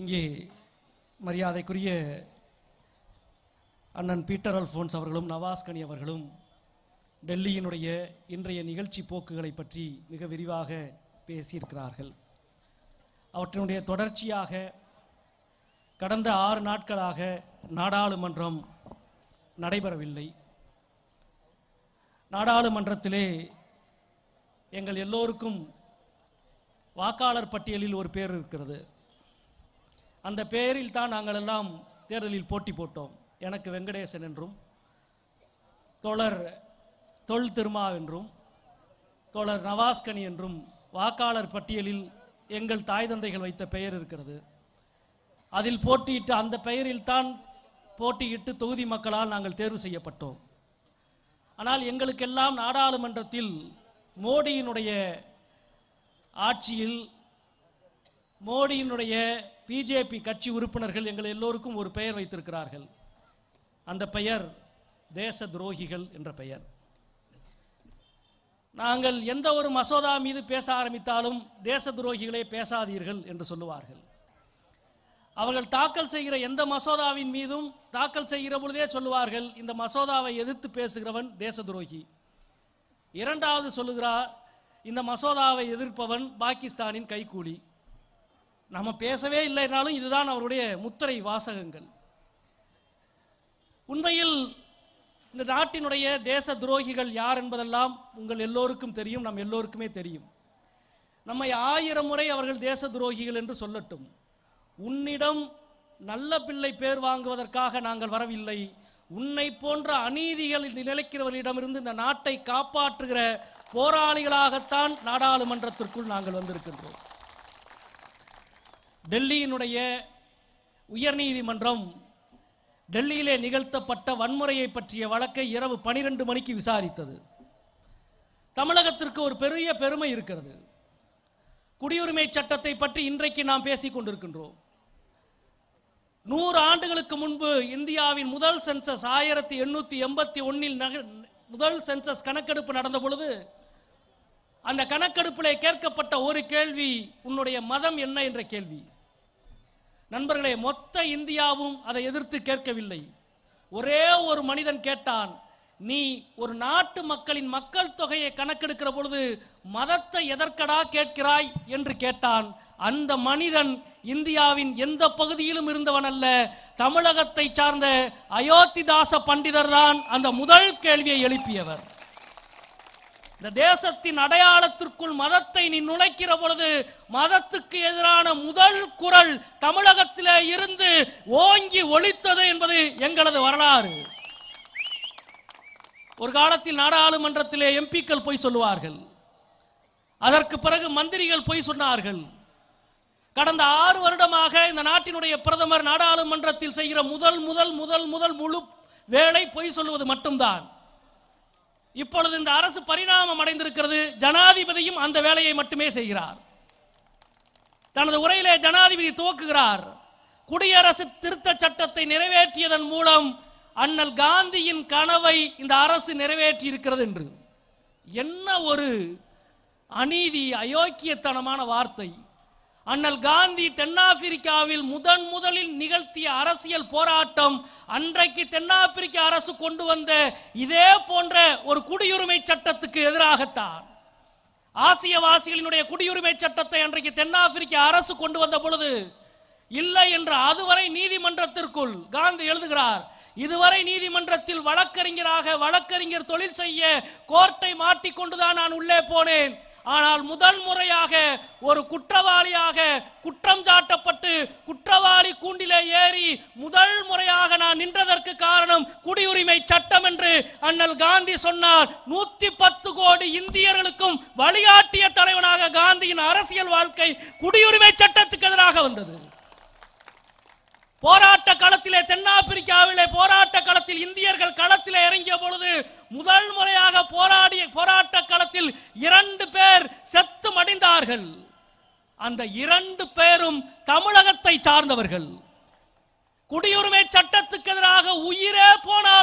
இங்கே மரியாதைக்குரிய அண்ணன் பீட்டர் அல்போன்ஸ் அவர்களும் நவாஸ்கனி அவர்களும் டெல்லியினுடைய இன்றைய நிகழ்ச்சி போக்குகளை பற்றி மிக விரிவாக பேசியிருக்கிறார்கள் அவற்றினுடைய தொடர்ச்சியாக கடந்த ஆறு நாட்களாக நாடாளுமன்றம் நடைபெறவில்லை நாடாளுமன்றத்திலே எங்கள் எல்லோருக்கும் வாக்காளர் பட்டியலில் ஒரு பேர் இருக்கிறது அந்த பெயரில் தான் நாங்கள் எல்லாம் தேர்தலில் போட்டி போட்டோம் எனக்கு வெங்கடேசன் என்றும் தொடர் தொல் திருமா என்றும் தொடர் நவாஸ்கனி என்றும் வாக்காளர் பட்டியலில் எங்கள் தாய் தந்தைகள் வைத்த பெயர் இருக்கிறது அதில் போட்டியிட்டு அந்த பெயரில் தான் போட்டியிட்டு தொகுதி மக்களால் நாங்கள் தேர்வு செய்யப்பட்டோம் ஆனால் எங்களுக்கெல்லாம் நாடாளுமன்றத்தில் மோடியினுடைய ஆட்சியில் மோடியினுடைய பிஜேபி கட்சி உறுப்பினர்கள் எங்கள் எல்லோருக்கும் ஒரு பெயர் வைத்திருக்கிறார்கள் அந்த பெயர் தேச துரோகிகள் என்ற பெயர் நாங்கள் எந்த ஒரு மசோதா மீது பேச ஆரம்பித்தாலும் தேச துரோகிகளே பேசாதீர்கள் என்று சொல்லுவார்கள் அவர்கள் தாக்கல் செய்கிற எந்த மசோதாவின் மீதும் தாக்கல் செய்கிற பொழுதே சொல்லுவார்கள் இந்த மசோதாவை எதிர்த்து பேசுகிறவன் தேச துரோகி இரண்டாவது சொல்லுகிறார் இந்த மசோதாவை எதிர்ப்பவன் பாகிஸ்தானின் கைகூலி நம்ம பேசவே இல்லைனாலும் இதுதான் அவருடைய முத்திரை வாசகங்கள் உண்மையில் இந்த நாட்டினுடைய தேச துரோகிகள் யார் என்பதெல்லாம் உங்கள் எல்லோருக்கும் தெரியும் நம் எல்லோருக்குமே தெரியும் நம்மை ஆயிரம் முறை அவர்கள் தேச துரோகிகள் என்று சொல்லட்டும் உன்னிடம் நல்ல பிள்ளை பேர் வாங்குவதற்காக நாங்கள் வரவில்லை உன்னை போன்ற அநீதிகள் நிலைக்கிறவர்களிடமிருந்து இந்த நாட்டை காப்பாற்றுகிற போராளிகளாகத்தான் நாடாளுமன்றத்திற்குள் நாங்கள் வந்திருக்கின்றோம் டெல்லியினுடைய உயர்நீதிமன்றம் டெல்லியிலே நிகழ்த்தப்பட்ட வன்முறையை பற்றிய வழக்கை இரவு பனிரெண்டு மணிக்கு விசாரித்தது தமிழகத்திற்கு ஒரு பெரிய பெருமை இருக்கிறது குடியுரிமை சட்டத்தை பற்றி இன்றைக்கு நாம் பேசிக் கொண்டிருக்கின்றோம் நூறு ஆண்டுகளுக்கு முன்பு இந்தியாவின் முதல் சென்சஸ் ஆயிரத்தி எண்ணூற்றி எண்பத்தி ஒன்னில் முதல் சென்சஸ் கணக்கெடுப்பு நடந்த பொழுது அந்த கணக்கெடுப்பில் கேட்கப்பட்ட ஒரு கேள்வி உன்னுடைய மதம் என்ன என்ற கேள்வி நண்பர்களே மொத்த இந்தியாவும் அதை எதிர்த்து கேட்கவில்லை ஒரே ஒரு மனிதன் கேட்டான் நீ ஒரு நாட்டு மக்களின் மக்கள் தொகையை கணக்கெடுக்கிற பொழுது மதத்தை எதற்கடா கேட்கிறாய் என்று கேட்டான் அந்த மனிதன் இந்தியாவின் எந்த பகுதியிலும் இருந்தவன் அல்ல தமிழகத்தை சார்ந்த அயோத்திதாச பண்டிதர் தான் அந்த முதல் கேள்வியை எழுப்பியவர் இந்த தேசத்தின் அடையாளத்திற்குள் மதத்தை நீ நுழைக்கிற பொழுது மதத்துக்கு எதிரான முதல் குரல் தமிழகத்திலே இருந்து ஓங்கி ஒழித்தது என்பது எங்களது வரலாறு ஒரு காலத்தில் நாடாளுமன்றத்திலே எம்பிக்கள் போய் சொல்லுவார்கள் அதற்கு பிறகு மந்திரிகள் போய் சொன்னார்கள் கடந்த ஆறு வருடமாக இந்த நாட்டினுடைய பிரதமர் நாடாளுமன்றத்தில் செய்கிற முதல் முதல் முதல் முதல் முழு வேலை பொய் சொல்லுவது மட்டும்தான் இப்பொழுது இந்த அரசு பரிணாமம் அடைந்திருக்கிறது ஜனாதிபதியும் அந்த வேலையை மட்டுமே செய்கிறார் தனது உரையிலே ஜனாதிபதி துவக்குகிறார் குடியரசு திருத்த சட்டத்தை நிறைவேற்றியதன் மூலம் அண்ணல் காந்தியின் கனவை இந்த அரசு நிறைவேற்றி இருக்கிறது என்று என்ன ஒரு அநீதி அயோக்கியத்தனமான வார்த்தை அண்ணல் காந்தி தென்னாப்பிரிக்காவில் முதன் முதலில் நிகழ்த்திய அரசியல் போராட்டம் அன்றைக்கு தென்னாப்பிரிக்க அரசு கொண்டு வந்த இதே போன்ற ஒரு குடியுரிமை சட்டத்துக்கு எதிராகத்தான் ஆசியவாசிகளினுடைய குடியுரிமை சட்டத்தை அன்றைக்கு தென்னாப்பிரிக்க அரசு கொண்டு வந்த பொழுது இல்லை என்று அதுவரை நீதிமன்றத்திற்குள் காந்தி எழுதுகிறார் இதுவரை நீதிமன்றத்தில் வழக்கறிஞராக வழக்கறிஞர் தொழில் செய்ய கோர்ட்டை மாட்டிக்கொண்டுதான் நான் உள்ளே போனேன் ஆனால் முதல் முறையாக ஒரு குற்றவாளியாக குற்றம் சாட்டப்பட்டு குற்றவாளி கூண்டிலே ஏறி முதல் முறையாக நான் நின்றதற்கு காரணம் குடியுரிமை சட்டம் என்று அண்ணல் காந்தி சொன்னார் நூத்தி பத்து கோடி இந்தியர்களுக்கும் வழிகாட்டிய தலைவனாக காந்தியின் அரசியல் வாழ்க்கை குடியுரிமை சட்டத்துக்கு எதிராக வந்தது போராட்ட களத்திலே தென்னாப்பிரிக்காவிலே போராட்ட களத்தில் இந்தியர்கள் களத்தில் இறங்கிய பொழுது முதல் முறையாக போராடிய போராட்ட களத்தில் இரண்டு பேர் செத்து மடிந்தார்கள் அந்த இரண்டு பேரும் தமிழகத்தை சார்ந்தவர்கள் குடியுரிமை சட்டத்துக்கு எதிராக உயிரே போனால்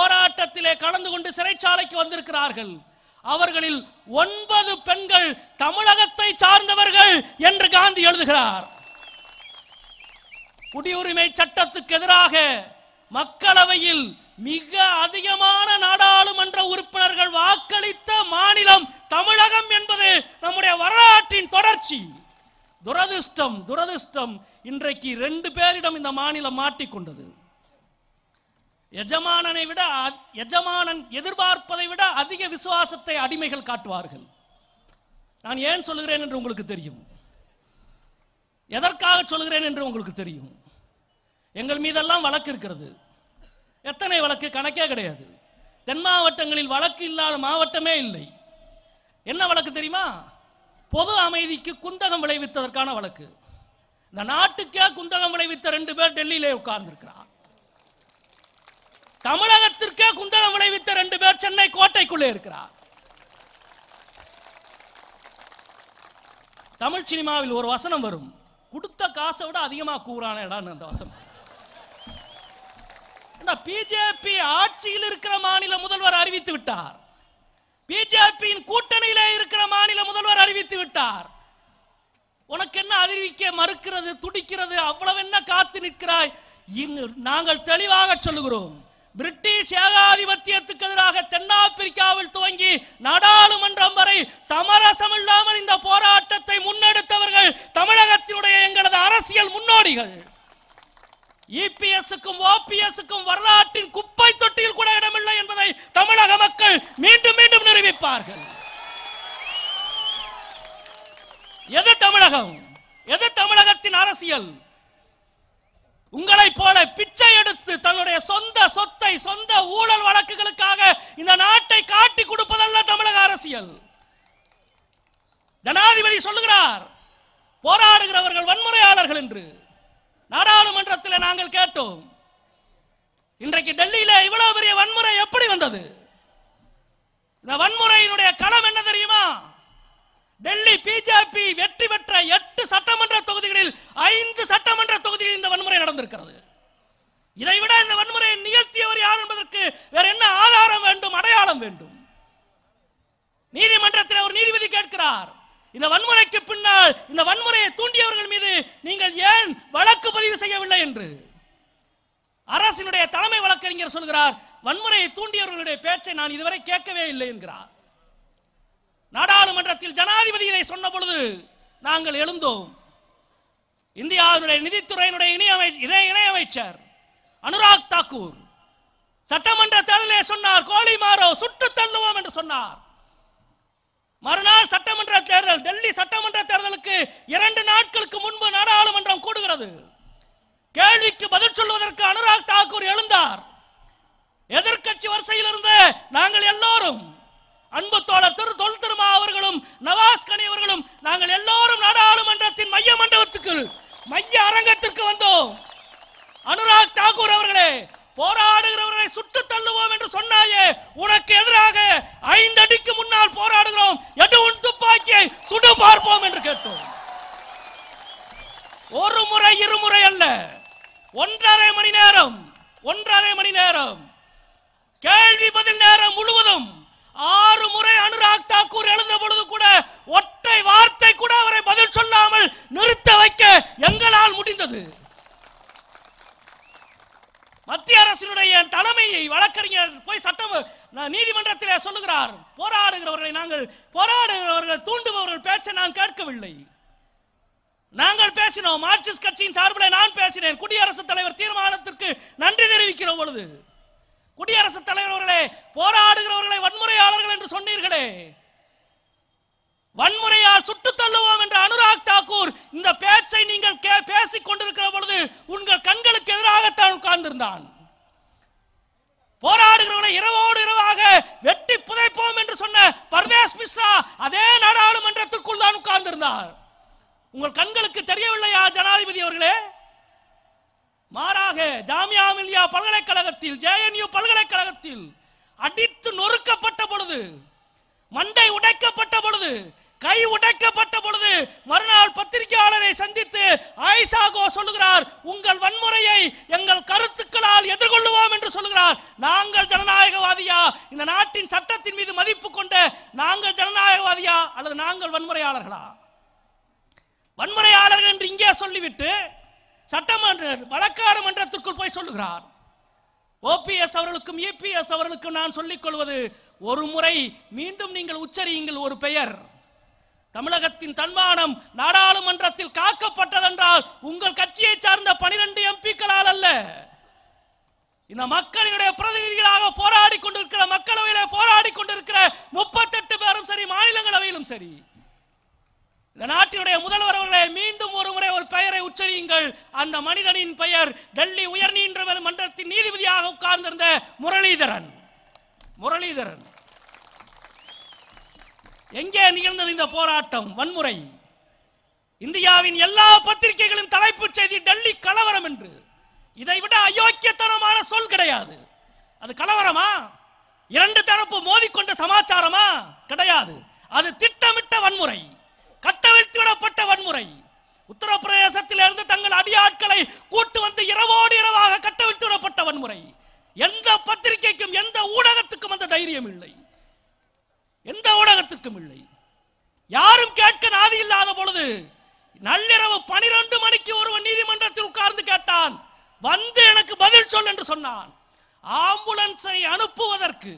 போராட்டத்திலே கலந்து கொண்டு சிறைச்சாலைக்கு வந்திருக்கிறார்கள் அவர்களில் ஒன்பது பெண்கள் தமிழகத்தை சார்ந்தவர்கள் என்று காந்தி எழுதுகிறார் குடியுரிமை சட்டத்துக்கு எதிராக மக்களவையில் மிக அதிகமான நாடாளுமன்ற உறுப்பினர்கள் வாக்களித்த மாநிலம் தமிழகம் என்பது நம்முடைய வரலாற்றின் தொடர்ச்சி துரதிருஷ்டம் துரதிருஷ்டம் இன்றைக்கு ரெண்டு பேரிடம் இந்த மாநிலம் மாட்டிக்கொண்டது எஜமானனை விட எஜமானன் எதிர்பார்ப்பதை விட அதிக விசுவாசத்தை அடிமைகள் காட்டுவார்கள் நான் ஏன் சொல்லுகிறேன் என்று உங்களுக்கு தெரியும் எதற்காக சொல்கிறேன் என்று உங்களுக்கு தெரியும் எங்கள் மீதெல்லாம் வழக்கு இருக்கிறது எத்தனை வழக்கு கணக்கே கிடையாது தென் மாவட்டங்களில் வழக்கு இல்லாத மாவட்டமே இல்லை என்ன வழக்கு தெரியுமா பொது அமைதிக்கு குந்தகம் விளைவித்ததற்கான வழக்கு இந்த நாட்டுக்கே குந்தகம் விளைவித்த ரெண்டு பேர் டெல்லியிலே உட்கார்ந்துருக்கிறார் தமிழகத்திற்கே குந்தகம் விளைவித்த ரெண்டு பேர் சென்னை கோட்டைக்குள்ளே இருக்கிறார் தமிழ் சினிமாவில் ஒரு வசனம் வரும் கொடுத்த காசை விட அதிகமாக கூறான இடம் அந்த வசனம் பிஜேபி ஆட்சியில் இருக்கிற மாநில முதல்வர் அறிவித்து விட்டார் பிஜேபியின் கூட்டணியிலே இருக்கிற மாநில முதல்வர் அறிவித்து விட்டார் உனக்கு என்ன அறிவிக்க மறுக்கிறது துடிக்கிறது அவ்வளவு என்ன காத்து நிற்கிறாய் நாங்கள் தெளிவாக சொல்லுகிறோம் பிரிட்டிஷ் ஏகாதிபத்தியத்துக்கு எதிராக தென்னாப்பிரிக்காவில் துவங்கி நாடாளுமன்றம் வரை சமரசம் இல்லாமல் இந்த போராட்டத்தை முன்னெடுத்தவர்கள் தமிழகத்தினுடைய எங்களது அரசியல் முன்னோடிகள் இபிஎஸ்க்கும் ஓபிஎஸ்க்கும் வரலாற்றின் குப்பை தொட்டியில் கூட இடமில்லை என்பதை தமிழக மக்கள் மீண்டும் மீண்டும் நிரூபிப்பார்கள் எது தமிழகம் எது தமிழகத்தின் அரசியல் தன்னுடைய சொந்த சொத்தை சொந்த ஊழல் வழக்குகளுக்காக இந்த நாட்டை காட்டி கொடுப்பதல்ல தமிழக அரசியல் ஜனாதிபதி சொல்லுகிறார் போராடுகிறவர்கள் வன்முறையாளர்கள் என்று நாடாளுமன்றத்தில் நாங்கள் கேட்டோம் இன்றைக்கு டெல்லியில இவ்வளவு பெரிய வன்முறை எப்படி வந்தது இந்த வன்முறையினுடைய களம் என்ன தெரியுமா டெல்லி பிஜேபி வெற்றி பெற்ற எட்டு சட்டமன்ற தொகுதிகளில் ஐந்து சட்டமன்ற தொகுதிகளில் இந்த வன்முறை நடந்திருக்கிறது இதைவிட இந்த வன்முறையை நிகழ்த்தியவர் யார் என்பதற்கு வேற என்ன ஆதாரம் வேண்டும் அடையாளம் வேண்டும் நீதிமன்றத்தில் ஒரு நீதிபதி கேட்கிறார் இந்த வன்முறைக்கு பின்னால் இந்த வன்முறையை தூண்டியவர்கள் மீது நீங்கள் ஏன் வழக்கு பதிவு செய்யவில்லை என்று அரசினுடைய தலைமை வழக்கறிஞர் சொல்கிறார் வன்முறையை தூண்டியவர்களுடைய பேச்சை நான் இதுவரை கேட்கவே இல்லை என்கிறார் நாடாளுமன்றத்தில் ஜனாதிபதி இதை சொன்ன பொழுது நாங்கள் எழுந்தோம் இந்தியாவினுடைய நிதித்துறையினுடைய இணையமை இணை இணையமைச்சர் அனுராக் தாக்கூர் சட்டமன்ற தேர்தலே சொன்னார் கோழி மாறோ சுட்டு தள்ளுவோம் என்று சொன்னார் மறுநாள் சட்டமன்ற தேர்தல் டெல்லி சட்டமன்ற தேர்தலுக்கு இரண்டு நாட்களுக்கு முன்பு நாடாளுமன்றம் கூடுகிறது கேள்விக்கு பதில் சொல்வதற்கு அனுராக் தாக்கூர் எழுந்தார் எதிர்கட்சி வரிசையில் இருந்த நாங்கள் எல்லோரும் அன்பு தோழர் திரு தொல் திருமா அவர்களும் நவாஸ் கனி அவர்களும் நாங்கள் எல்லோரும் நாடாளுமன்றத்தின் மைய மண்டபத்துக்கு மைய அரங்க தாக்குறவர்களே போராடுகிறவர்களை சுட்டு தள்ளுவோம் என்று சொன்னாயே உனக்கு எதிராக ஐந்து அடிக்கு முன்னால் போராடுகிறோம் எதுவும் துப்பாக்கியை சுடு பார்ப்போம் என்று கேட்டோம் ஒரு முறை இருமுறை அல்ல ஒன்றரை மணி நேரம் ஒன்றரை மணி நேரம் கேள்வி பதில் நேரம் முழுவதும் ஆறு முறை அனுராக் தாக்கூர் எழுந்த பொழுது கூட ஒற்றை வார்த்தை கூட வழக்கறிஞர் போய் சட்டம் நீதிமன்றத்தில் சொல்லுகிறார் போராடுகிறவர்களை நாங்கள் போராடுகிறவர்கள் தூண்டுபவர்கள் பேச்சை நான் கேட்கவில்லை நாங்கள் பேசினோம் மார்க்சிஸ்ட் கட்சியின் சார்பில் நான் பேசினேன் குடியரசுத் தலைவர் தீர்மானத்திற்கு நன்றி தெரிவிக்கிற பொழுது குடியரசுத் தலைவர்களே போராடுகிறவர்களை வன்முறையாளர்கள் என்று சொன்னீர்களே வன்முறையால் சுட்டு தள்ளுவோம் என்ற அனுராக் தாக்கூர் இந்த பேச்சை நீங்கள் பேசிக் கொண்டிருக்கிற பொழுது உங்கள் கண்களுக்கு எதிராகத்தான் உட்கார்ந்திருந்தான் போராடுகிறவர்களை இரவோடு இரவாக வெட்டி புதைப்போம் என்று சொன்ன பர்வேஸ் மிஸ்ரா அதே நாடாளுமன்றத்திற்குள் தான் உட்கார்ந்திருந்தார் உங்கள் கண்களுக்கு தெரியவில்லையா ஜனாதிபதி அவர்களே மாறாக ஜாமியா மில்லியா பல்கலைக்கழகத்தில் ஜேஎன்யூ பல்கலைக்கழகத்தில் அடித்து நொறுக்கப்பட்ட பொழுது மண்டை உடைக்கப்பட்ட பொழுது கை உடைக்கப்பட்ட பொழுது மறுநாள் பத்திரிகையாளரை சந்தித்து ஆயிஷாகோ சொல்லுகிறார் உங்கள் வன்முறையை எங்கள் கருத்துக்களால் எதிர்கொள்ளுவோம் என்று சொல்லுகிறார் நாங்கள் ஜனநாயகவாதியா இந்த நாட்டின் சட்டத்தின் மீது மதிப்பு கொண்ட நாங்கள் ஜனநாயகவாதியா அல்லது நாங்கள் வன்முறையாளர்களா வன்முறையாளர்கள் என்று இங்கே சொல்லிவிட்டு சட்டமன்ற வழக்காடு மன்றத்திற்குள் போய் சொல்லுகிறார் ஓபிஎஸ் அவர்களுக்கும் இபிஎஸ் அவர்களுக்கும் நான் சொல்லிக் கொள்வது ஒரு முறை மீண்டும் நீங்கள் உச்சரியுங்கள் ஒரு பெயர் தமிழகத்தின் தன்மானம் நாடாளுமன்றத்தில் காக்கப்பட்டதென்றால் உங்கள் கட்சியை சார்ந்த பனிரெண்டு எம்பிக்களால் அல்ல இந்த மக்களினுடைய பிரதிநிதிகளாக போராடி கொண்டிருக்கிற மக்களவையில போராடி கொண்டிருக்கிற முப்பத்தெட்டு பேரும் சரி மாநிலங்களவையிலும் சரி இந்த நாட்டினுடைய முதல்வர் அவர்களை மீண்டும் ஒரு முறை ஒரு பெயரை உச்சரியுங்கள் அந்த மனிதனின் பெயர் டெல்லி உயர் மன்றத்தின் நீதிபதியாக உட்கார்ந்திருந்த முரளிதரன் முரளிதரன் எங்கே நிகழ்ந்தது இந்த போராட்டம் வன்முறை இந்தியாவின் எல்லா பத்திரிகைகளும் தலைப்புச் செய்தி டெல்லி கலவரம் என்று இதை விட அயோக்கியத்தனமான சொல் கிடையாது அது கலவரமா இரண்டு தரப்பு மோதிக்கொண்ட சமாச்சாரமா கிடையாது அது திட்டமிட்ட வன்முறை கட்டவிழ்த்து விடப்பட்ட வன்முறை இருந்து தங்கள் அடியாட்களை கூட்டு வந்து இரவோடு இரவாக கட்டவிழ்த்து விடப்பட்ட வன்முறை எந்த பத்திரிகைக்கும் எந்த ஊடகத்துக்கும் அந்த தைரியம் இல்லை எந்த ஊடகத்திற்கும் இல்லை யாரும் கேட்க நாதி இல்லாத பொழுது நள்ளிரவு பனிரெண்டு மணிக்கு ஒருவன் நீதிமன்றத்தில் உட்கார்ந்து கேட்டான் வந்து எனக்கு பதில் சொல் என்று சொன்னான் ஆம்புலன்ஸை அனுப்புவதற்கு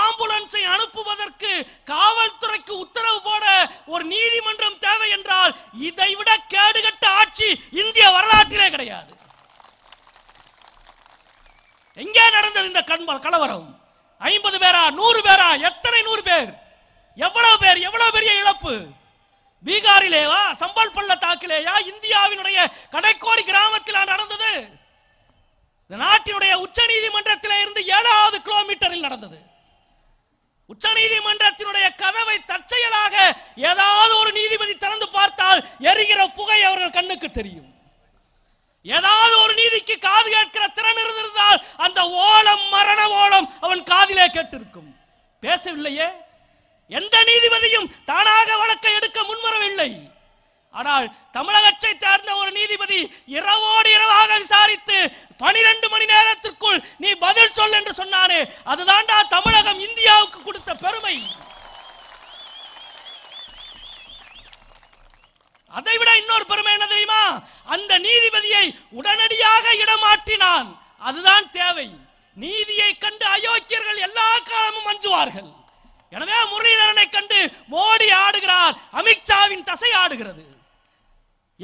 ஆம்புலன்ஸை அனுப்புவதற்கு காவல்துறைக்கு உத்தரவு போட ஒரு நீதிமன்றம் தேவை என்றால் இதை விட கேடுகட்ட ஆட்சி இந்திய வரலாற்றிலே கிடையாது எங்கே நடந்தது இந்த கண்பல் கலவரம் ஐம்பது பேரா நூறு பேரா எத்தனை நூறு பேர் எவ்வளவு பேர் எவ்வளவு பெரிய இழப்பு பீகாரிலேவா சம்பால் பள்ள தாக்கிலேயா இந்தியாவினுடைய கடைக்கோடி கிராமத்தில் நடந்தது நாட்டினுடைய உச்ச நீதிமன்றத்தில் இருந்து ஏழாவது கிலோமீட்டரில் நடந்தது உச்ச நீதிமன்றத்தினுடைய கதவை தற்செயலாக ஏதாவது ஒரு நீதிபதி திறந்து பார்த்தால் எரிகிற புகை அவர்கள் கண்ணுக்கு தெரியும் ஏதாவது ஒரு நீதிக்கு காது கேட்கிற திறன் இருந்திருந்தால் அந்த ஓலம் நீதிமன்றமே கேட்டிருக்கும் பேசவில்லையே எந்த நீதிபதியும் தானாக வழக்கை எடுக்க முன்வரவில்லை ஆனால் தமிழகத்தை சார்ந்த ஒரு நீதிபதி இரவோடு இரவாக விசாரித்து பனிரெண்டு மணி நேரத்திற்குள் நீ பதில் சொல் என்று சொன்னாரே அதுதான்டா தமிழகம் இந்தியாவுக்கு கொடுத்த பெருமை அதை விட இன்னொரு பெருமை என்ன தெரியுமா அந்த நீதிபதியை உடனடியாக இடமாற்றினான் அதுதான் தேவை நீதியை கண்டு அயோக்கியர்கள் எல்லா காலமும் அஞ்சுவார்கள் எனவே முரளிதரனை கண்டு மோடி ஆடுகிறார் அமித்ஷாவின் தசை ஆடுகிறது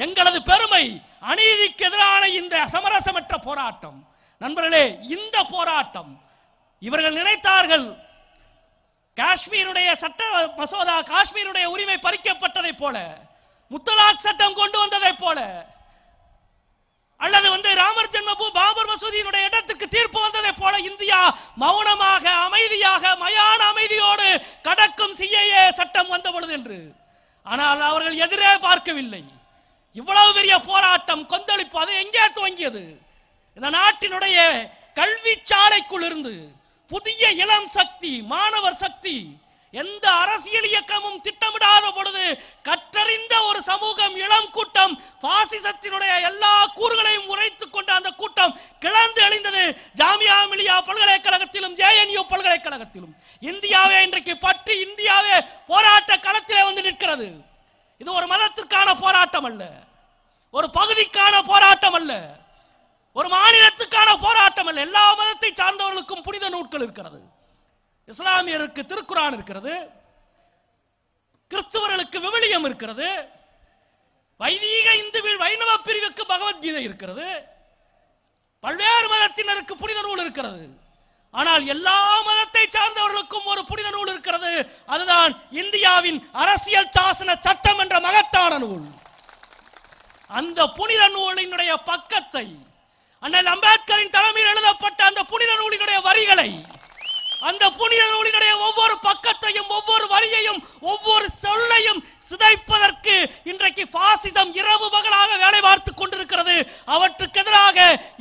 எங்களது பெருமை அநீதிக்கு எதிரான இந்த சமரசமற்ற போராட்டம் நண்பர்களே இந்த போராட்டம் இவர்கள் நினைத்தார்கள் காஷ்மீருடைய சட்ட மசோதா காஷ்மீருடைய உரிமை பறிக்கப்பட்டதை போல முத்தலாக் சட்டம் கொண்டு வந்ததை போல அல்லது வந்து ராமர் ஜென்மபூ இந்தியா மௌனமாக அமைதியாக மயான அமைதியோடு கடக்கும் சிஏஏ சட்டம் வந்த பொழுது என்று ஆனால் அவர்கள் எதிரே பார்க்கவில்லை இவ்வளவு பெரிய போராட்டம் கொந்தளிப்பு அது எங்கே துவங்கியது இந்த நாட்டினுடைய கல்வி சாலைக்குள் இருந்து புதிய இளம் சக்தி மாணவர் சக்தி எந்த அரசியல் இயக்கமும் திட்டமிடாத பொழுது கற்றறிந்த ஒரு சமூகம் இளம் கூட்டம் பாசிசத்தினுடைய எல்லா கூறுகளையும் உரை களத்திலும் இந்தியாவே இன்றைக்கு பற்றி இந்தியாவே போராட்ட களத்திலே வந்து நிற்கிறது இது ஒரு மதத்துக்கான போராட்டம் அல்ல ஒரு பகுதிக்கான போராட்டம் அல்ல ஒரு மாநிலத்துக்கான போராட்டம் அல்ல எல்லா மதத்தை சார்ந்தவர்களுக்கும் புனித நூட்கள் இருக்கிறது இஸ்லாமியருக்கு திருக்குறான் இருக்கிறது கிறிஸ்துவர்களுக்கு விவிலியம் இருக்கிறது வைதீக இந்து வைணவ பிரிவுக்கு பகவத்கீதை இருக்கிறது பல்வேறு மதத்தினருக்கு புனித நூல் இருக்கிறது ஆனால் எல்லா மதத்தை சார்ந்தவர்களுக்கும் ஒரு புனித நூல் இருக்கிறது அதுதான் இந்தியாவின் அரசியல் சாசன சட்டம் என்ற மகத்தான நூல் அந்த புனித நூலினுடைய பக்கத்தை அண்ணல் அம்பேத்கரின் தலைமையில் எழுதப்பட்ட அந்த புனித நூலினுடைய வரிகளை அந்த புனித நூலினுடைய ஒவ்வொரு பக்கத்தையும் ஒவ்வொரு வரியையும் ஒவ்வொரு சொல்லையும் சிதைப்பதற்கு இன்றைக்கு பாசிசம் இரவு பகலாக வேலை பார்த்து கொண்டிருக்கிறது அவற்றுக்கு எதிராக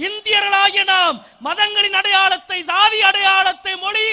இந்தியர்களாகிய நாம் மதங்களின் அடையாள சாதி அடையாளத்தை மொழி